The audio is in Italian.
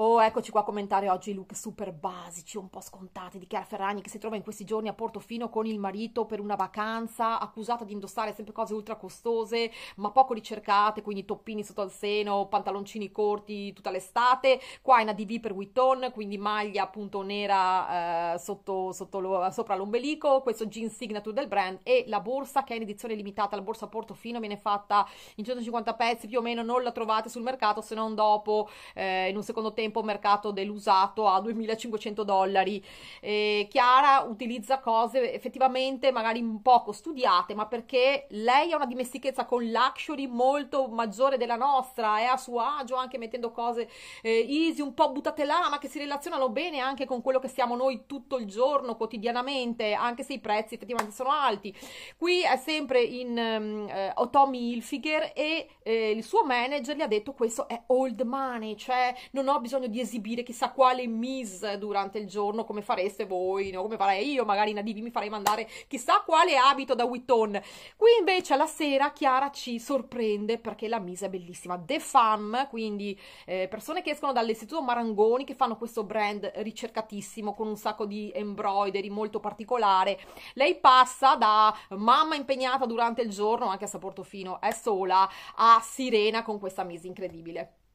Oh, eccoci qua a commentare oggi i look super basici, un po' scontati di Chiara Ferragni che si trova in questi giorni a Portofino con il marito per una vacanza, accusata di indossare sempre cose ultra costose, ma poco ricercate, quindi toppini sotto al seno, pantaloncini corti tutta l'estate, qua una DV per Witton, quindi maglia appunto nera eh, sotto, sotto lo, sopra l'ombelico, questo jean signature del brand e la borsa che è in edizione limitata, la borsa Portofino viene fatta in 150 pezzi, più o meno non la trovate sul mercato se non dopo eh, in un secondo tempo tempo mercato dell'usato a 2500 dollari. Eh, Chiara utilizza cose effettivamente magari poco studiate, ma perché lei ha una dimestichezza con luxury molto maggiore della nostra, è a suo agio anche mettendo cose eh, easy, un po' buttate là, ma che si relazionano bene anche con quello che siamo noi tutto il giorno, quotidianamente, anche se i prezzi effettivamente sono alti. Qui è sempre in ehm, eh, Tommy Hilfiger e eh, il suo manager gli ha detto questo è old money, cioè non ho bisogno bisogno di esibire chissà quale miss durante il giorno come fareste voi, no? come farei io, magari in ADV mi farei mandare chissà quale abito da Witton. Qui invece alla sera Chiara ci sorprende perché la miss è bellissima. The Fam, quindi eh, persone che escono dall'istituto Marangoni che fanno questo brand ricercatissimo con un sacco di embroidery molto particolare. Lei passa da mamma impegnata durante il giorno anche a Saportofino, è sola, a Sirena con questa miss incredibile.